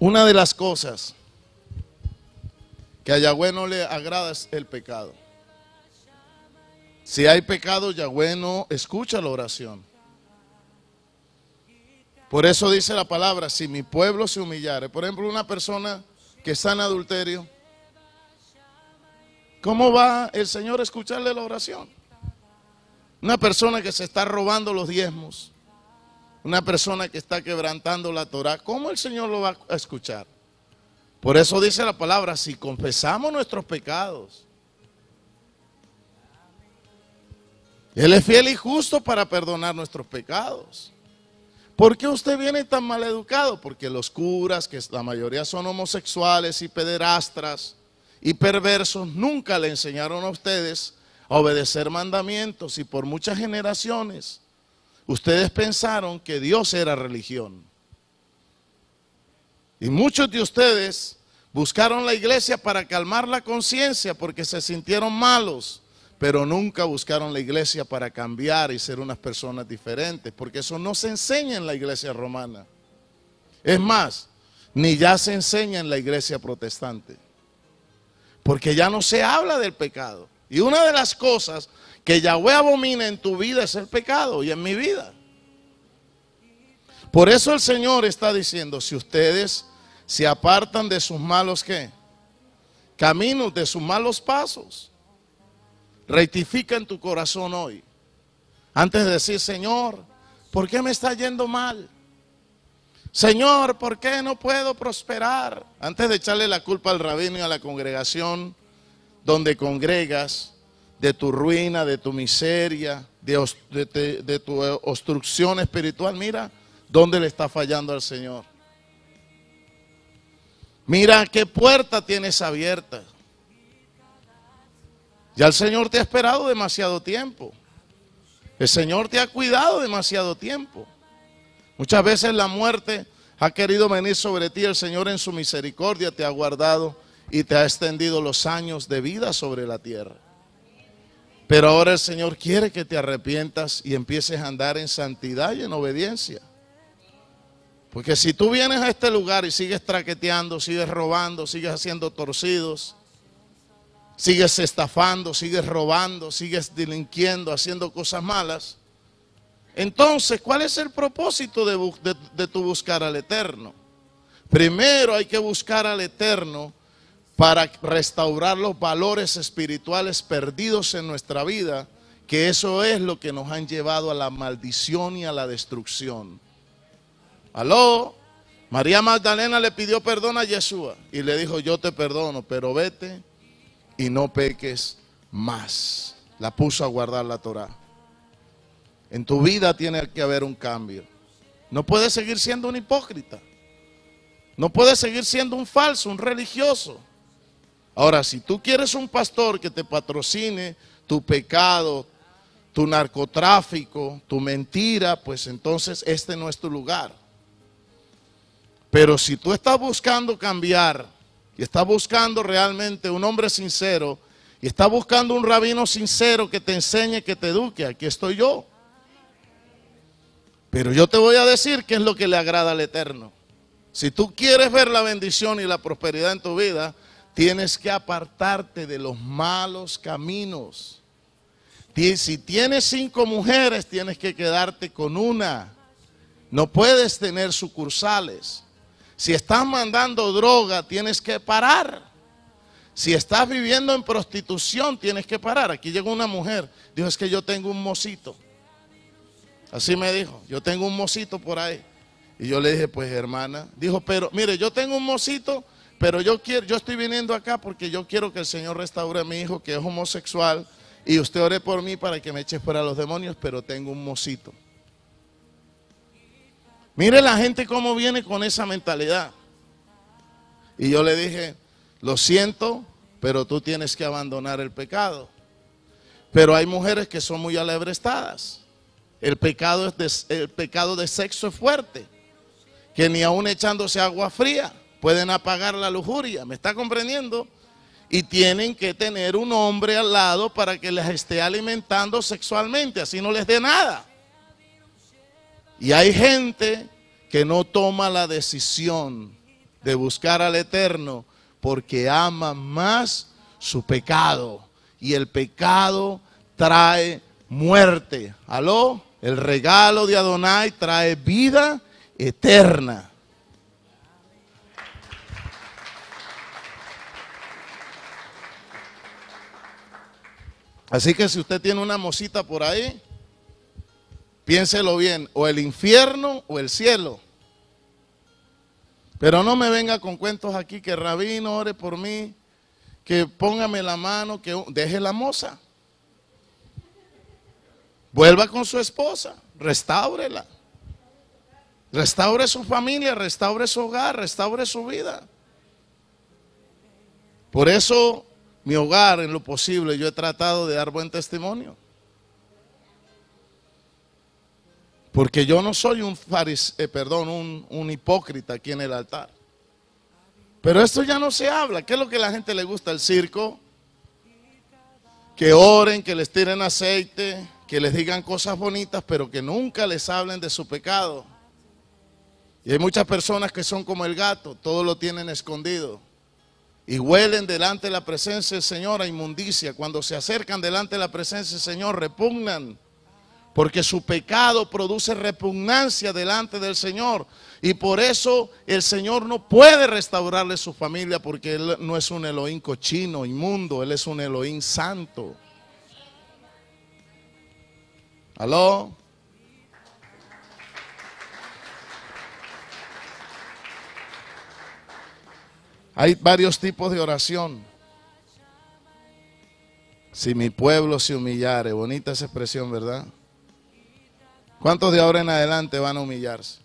Una de las cosas que a Yahweh no le agrada es el pecado. Si hay pecado, Yahweh no escucha la oración. Por eso dice la palabra, si mi pueblo se humillare, por ejemplo, una persona que está en adulterio, ¿cómo va el Señor a escucharle la oración? Una persona que se está robando los diezmos, una persona que está quebrantando la Torah, ¿cómo el Señor lo va a escuchar? Por eso dice la palabra, si confesamos nuestros pecados, Él es fiel y justo para perdonar nuestros pecados. ¿Por qué usted viene tan mal educado? Porque los curas, que la mayoría son homosexuales y pederastras y perversos, nunca le enseñaron a ustedes a obedecer mandamientos y por muchas generaciones Ustedes pensaron que Dios era religión. Y muchos de ustedes buscaron la iglesia para calmar la conciencia porque se sintieron malos, pero nunca buscaron la iglesia para cambiar y ser unas personas diferentes, porque eso no se enseña en la iglesia romana. Es más, ni ya se enseña en la iglesia protestante, porque ya no se habla del pecado. Y una de las cosas que Yahweh abomina en tu vida es el pecado y en mi vida. Por eso el Señor está diciendo, si ustedes se apartan de sus malos ¿qué? caminos, de sus malos pasos, rectifica en tu corazón hoy. Antes de decir, Señor, ¿por qué me está yendo mal? Señor, ¿por qué no puedo prosperar? Antes de echarle la culpa al rabino y a la congregación, donde congregas, de tu ruina, de tu miseria, de, tu eh, obstrucción espiritual. Mira dónde le está fallando al Señor. Mira qué puerta tienes abierta. Ya el Señor te ha esperado demasiado tiempo. El Señor te ha cuidado demasiado tiempo. Muchas veces la muerte ha querido venir sobre ti. El Señor en su misericordia te ha guardado y te ha extendido los años de vida sobre la tierra. Pero ahora el Señor quiere que te arrepientas y empieces a andar en santidad y en obediencia. Porque si tú vienes a este lugar y sigues traqueteando, sigues robando, sigues haciendo torcidos, sigues estafando, sigues robando, sigues delinquiendo, haciendo cosas malas, entonces, ¿cuál es el propósito de, tu buscar al Eterno? Primero hay que buscar al Eterno para restaurar los valores espirituales perdidos en nuestra vida, que eso es lo que nos han llevado a la maldición y a la destrucción. Aló, María Magdalena le pidió perdón a Yeshua y le dijo, yo te perdono, pero vete y no peques más. La puso a guardar la Torah. En tu vida tiene que haber un cambio. No puedes seguir siendo un hipócrita. No puedes seguir siendo un falso, un religioso. Ahora, si tú quieres un pastor que te patrocine tu pecado, tu narcotráfico, tu mentira, pues entonces este no es tu lugar. Pero si tú estás buscando cambiar y estás buscando realmente un hombre sincero y estás buscando un rabino sincero que te enseñe, que te eduque, aquí estoy yo. Pero yo te voy a decir qué es lo que le agrada al Eterno. Si tú quieres ver la bendición y la prosperidad en tu vida, Tienes que apartarte de los malos caminos. Si tienes cinco mujeres, tienes que quedarte con una. No puedes tener sucursales. Si estás mandando droga, tienes que parar. Si estás viviendo en prostitución, tienes que parar. Aquí llegó una mujer, dijo, es que yo tengo un mocito. Así me dijo, yo tengo un mocito por ahí. Y yo le dije, pues hermana, dijo, pero mire, yo tengo un mocito pero yo quiero, yo estoy viniendo acá porque yo quiero que el Señor restaure a mi hijo que es homosexual y usted ore por mí para que me eche fuera los demonios, pero tengo un mocito. Mire la gente cómo viene con esa mentalidad. Y yo le dije, lo siento, pero tú tienes que abandonar el pecado. Pero hay mujeres que son muy alebrestadas. El pecado, es de, el pecado de sexo es fuerte, que ni aún echándose agua fría pueden apagar la lujuria, ¿me está comprendiendo? Y tienen que tener un hombre al lado para que les esté alimentando sexualmente, así no les dé nada. Y hay gente que no toma la decisión de buscar al Eterno porque ama más su pecado. Y el pecado trae muerte. ¿Aló? El regalo de Adonai trae vida eterna. Así que si usted tiene una mosita por ahí, piénselo bien, o el infierno o el cielo. Pero no me venga con cuentos aquí que rabino ore por mí, que póngame la mano, que deje la moza. Vuelva con su esposa, restáurela. Restaure su familia, restaure su hogar, restaure su vida. Por eso mi hogar en lo posible, yo he tratado de dar buen testimonio. Porque yo no soy un eh, perdón, un, hipócrita aquí en el altar. Pero esto ya no se habla. ¿Qué es lo que a la gente le gusta? El circo. Que oren, que les tiren aceite, que les digan cosas bonitas, pero que nunca les hablen de su pecado. Y hay muchas personas que son como el gato, todo lo tienen escondido y huelen delante de la presencia del Señor a inmundicia. Cuando se acercan delante de la presencia del Señor, repugnan. Porque su pecado produce repugnancia delante del Señor. Y por eso el Señor no puede restaurarle su familia porque Él no es un Elohim cochino, inmundo. Él es un Elohim santo. ¿Aló? Hay varios tipos de oración. Si mi pueblo se humillare, bonita esa expresión, ¿verdad? ¿Cuántos de ahora en adelante van a humillarse?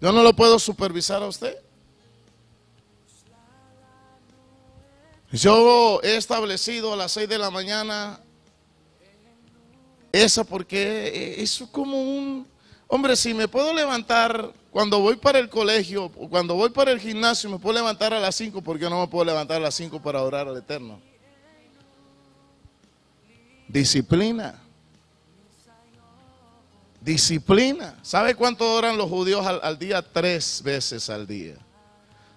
Yo no lo puedo supervisar a usted. Yo he establecido a las 6 de la mañana esa porque es como un Hombre, si me puedo levantar cuando voy para el colegio o cuando voy para el gimnasio, me puedo levantar a las 5, porque yo no me puedo levantar a las 5 para orar al Eterno? Disciplina. Disciplina. ¿Sabes cuánto oran los judíos al, día? Tres veces al día.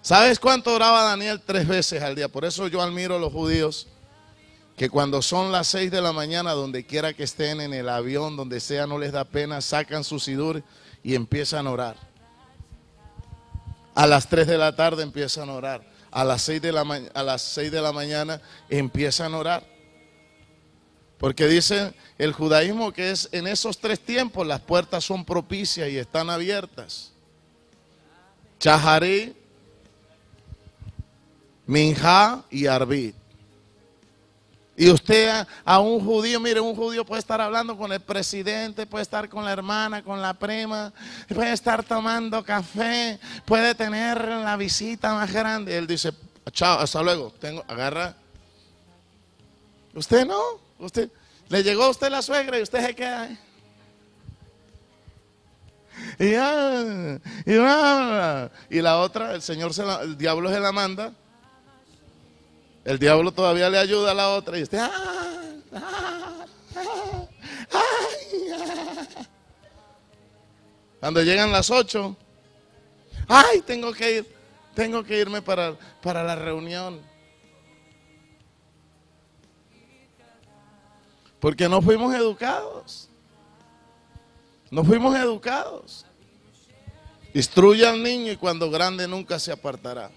¿Sabes cuánto oraba Daniel? Tres veces al día. Por eso yo admiro a los judíos que cuando son las 6 de la mañana, donde quiera que estén, en el avión, donde sea, no les da pena, sacan su sidur y empiezan a orar. A las 3 de la tarde empiezan a orar. A las 6 de la, a las 6 de la mañana empiezan a orar. Porque dice el judaísmo que es en esos tres tiempos las puertas son propicias y están abiertas. Chaharí, Minja y Arbit. Y usted a, un judío, mire, un judío puede estar hablando con el presidente, puede estar con la hermana, con la prima, puede estar tomando café, puede tener la visita más grande. Él dice, chao, hasta luego, tengo, agarra. Usted no, usted, le llegó a usted la suegra y usted se queda. Y, y, la otra, el Señor, se el diablo se la manda el diablo todavía le ayuda a la otra y dice ah, ah, ah, ¡Ah, Cuando llegan las ocho, ¡ay, tengo que ir! Tengo que irme para, para la reunión. Porque no fuimos educados. No fuimos educados. Instruye al niño y cuando grande nunca se apartará.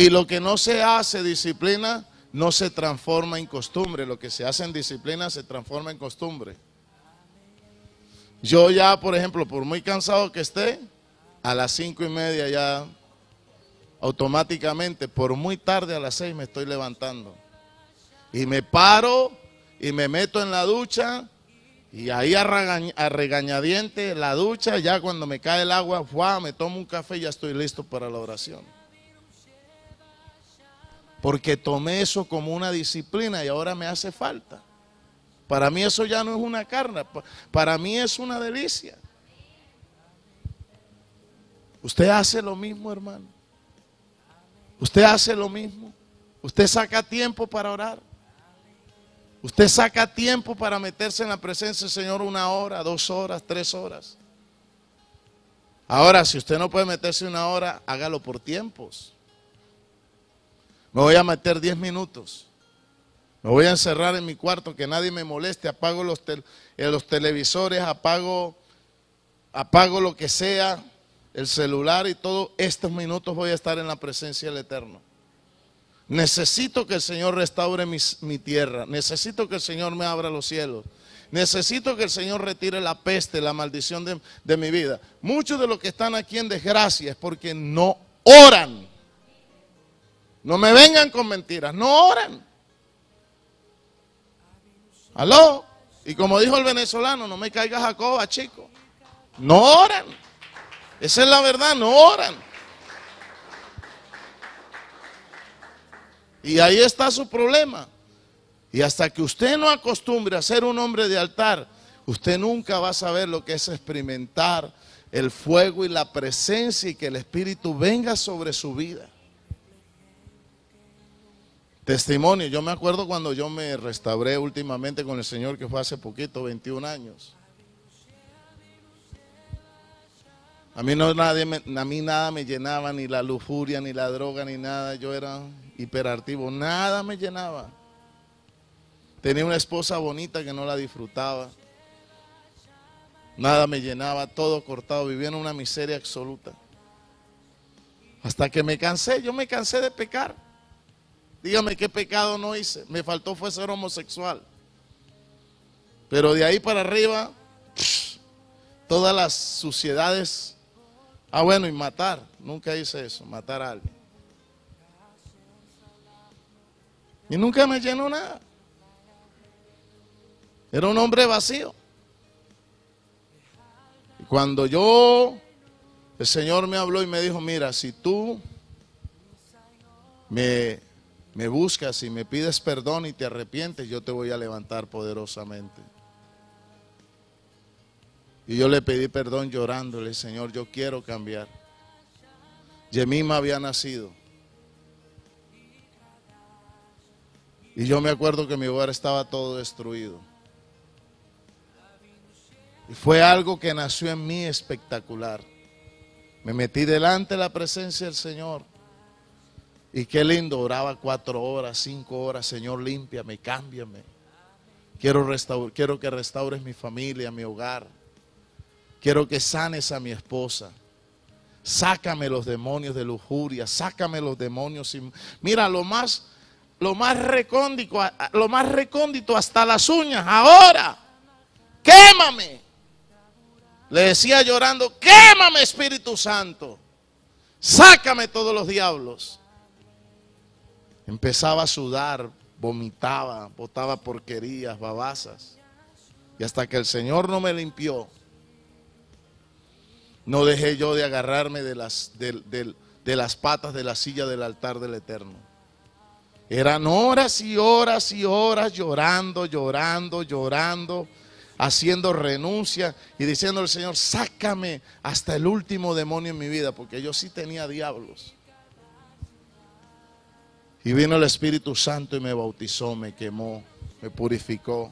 Y lo que no se hace disciplina no se transforma en costumbre. Lo que se hace en disciplina se transforma en costumbre. Yo ya, por ejemplo, por muy cansado que esté, a las cinco y media ya automáticamente, por muy tarde a las seis me estoy levantando. Y me paro y me meto en la ducha y ahí a, regañadiente la ducha, ya cuando me cae el agua, me tomo un café y ya estoy listo para la oración porque tomé eso como una disciplina y ahora me hace falta. Para mí eso ya no es una carne, para mí es una delicia. Usted hace lo mismo, hermano. Usted hace lo mismo. Usted saca tiempo para orar. Usted saca tiempo para meterse en la presencia del Señor una hora, dos horas, tres horas. Ahora, si usted no puede meterse una hora, hágalo por tiempos. Me voy a meter 10 minutos. Me voy a encerrar en mi cuarto, que nadie me moleste. Apago los, eh, los televisores, apago, apago lo que sea, el celular y todos Estos minutos voy a estar en la presencia del Eterno. Necesito que el Señor restaure mi tierra. Necesito que el Señor me abra los cielos. Necesito que el Señor retire la peste, la maldición de, de mi vida. Muchos de los que están aquí en desgracia es porque no oran. No me vengan con mentiras, no oran. Aló. Y como dijo el venezolano, no me caiga Jacoba, chico. No oran. Esa es la verdad, no oran. Y ahí está su problema. Y hasta que usted no acostumbre a ser un hombre de altar, usted nunca va a saber lo que es experimentar el fuego y la presencia y que el Espíritu venga sobre su vida. Testimonio, yo me acuerdo cuando yo me restauré últimamente con el Señor, que fue hace poquito, 21 años. A mí, no, nadie a mí nada me llenaba, ni la lujuria, ni la droga, ni nada. Yo era hiperactivo, nada me llenaba. Tenía una esposa bonita que no la disfrutaba. Nada me llenaba, todo cortado, vivía en una miseria absoluta. Hasta que me cansé, yo me cansé de pecar. Dígame qué pecado no hice. Me faltó fue ser homosexual. Pero de ahí para arriba, todas las suciedades. Ah, bueno, y matar. Nunca hice eso, matar a alguien. Y nunca me llenó nada. Era un hombre vacío. Y cuando yo, el Señor me habló y me dijo, mira, si tú me me buscas y me pides perdón y te arrepientes, yo te voy a levantar poderosamente. Y yo le pedí perdón llorándole, Señor, yo quiero cambiar. Yemima había nacido. Y yo me acuerdo que mi hogar estaba todo destruido. Y fue algo que nació en mí espectacular. Me metí delante de la presencia del Señor. Y qué lindo, oraba cuatro horas, cinco horas, Señor, límpiame, cámbiame. Quiero, restaurar, quiero que restaures mi familia, mi hogar. Quiero que sanes a mi esposa. Sácame los demonios de lujuria, sácame los demonios. Mira, lo más, lo más recóndito, lo más recóndito hasta las uñas, ahora, quémame. Le decía llorando, quémame Espíritu Santo, sácame todos los diablos. Empezaba a sudar, vomitaba, botaba porquerías, babazas, Y hasta que el Señor no me limpió, no dejé yo de agarrarme de las, de las patas de la silla del altar del Eterno. Eran horas y horas y horas llorando, llorando, llorando, haciendo renuncia y diciendo al Señor, sácame hasta el último demonio en mi vida, porque yo sí tenía diablos. Y vino el Espíritu Santo y me bautizó, me quemó, me purificó.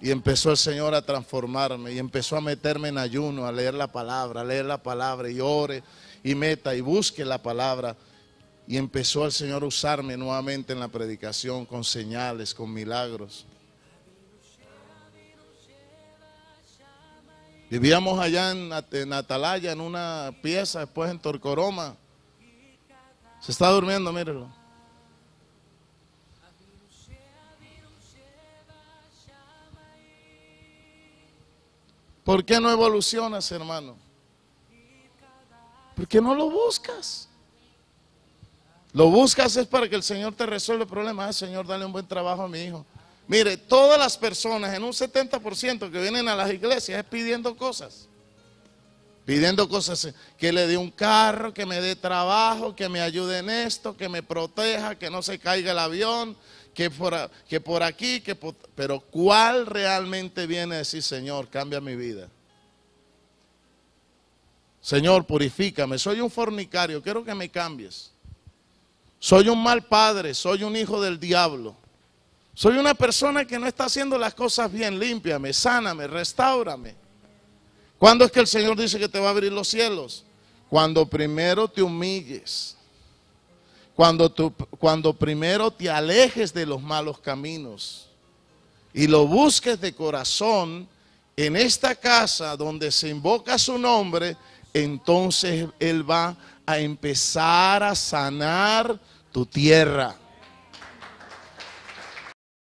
Y empezó el Señor a transformarme y empezó a meterme en ayuno, a leer la palabra, a leer la palabra y ore y meta y busque la palabra. Y empezó el Señor a usarme nuevamente en la predicación con señales, con milagros. Vivíamos allá en, Atalaya, en una pieza, después en Torcoroma. Se está durmiendo, mírelo. ¿Por qué no evolucionas, hermano? ¿Por qué no lo buscas? Lo buscas es para que el Señor te resuelva el problema. Ah, Señor, dale un buen trabajo a mi hijo. Mire, todas las personas, en un 70% que vienen a las iglesias es pidiendo cosas. Pidiendo cosas eh, que le dé un carro, que me dé trabajo, que me ayude en esto, que me proteja, que no se caiga el avión, que por, por aquí, que por, pero ¿cuál realmente viene a decir, Señor, cambia mi vida? Señor, purifícame. Soy un fornicario, quiero que me cambies. Soy un mal padre, soy un hijo del diablo. Soy una persona que no está haciendo las cosas bien. Límpiame, sáname, restaurame. ¿Cuándo es que el Señor dice que te va a abrir los cielos? Cuando primero te humilles. Cuando, tu, cuando primero te alejes de los malos caminos. Y lo busques de corazón en esta casa donde se invoca su nombre. Entonces Él va a empezar a sanar tu tierra.